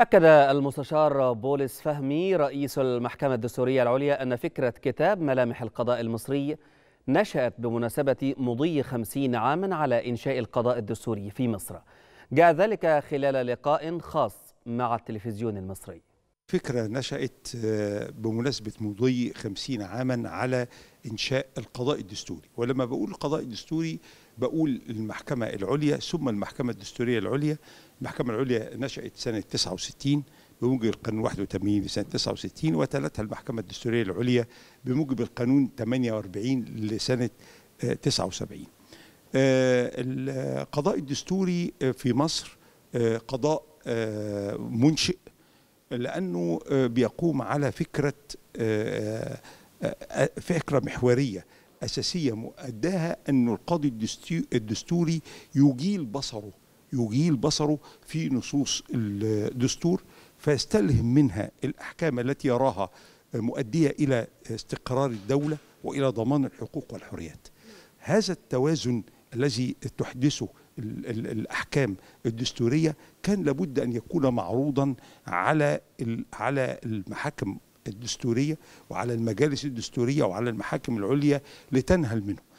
أكد المستشار بولس فهمي رئيس المحكمة الدستورية العليا أن فكرة كتاب ملامح القضاء المصري نشأت بمناسبة مضي خمسين عاما على إنشاء القضاء الدستوري في مصر جاء ذلك خلال لقاء خاص مع التلفزيون المصري فكرة نشأت آه، بمناسبة مضي خمسين عاما على إنشاء القضاء الدستوري ولما بقول القضاء الدستوري بقول المحكمة العليا ثم المحكمة الدستورية العليا المحكمة العليا نشأت سنة 69 بموجب القانون 81 لسنة 69 وتلتها المحكمة الدستورية العليا بموجب القانون 48 لسنة 79 آه، آه، القضاء الدستوري في مصر قضاء منشئ لأنه آه، بيقوم على فكرة آه، آه، فكرة محورية أساسية مؤداها أن القاضي الدستوري يجيل بصره يجيل بصره في نصوص الدستور فيستلهم منها الأحكام التي يراها مؤدية إلى استقرار الدولة وإلى ضمان الحقوق والحريات هذا التوازن الذي تحدثه الاحكام الدستوريه كان لابد ان يكون معروضا على على المحاكم الدستوريه وعلى المجالس الدستوريه وعلى المحاكم العليا لتنهل منه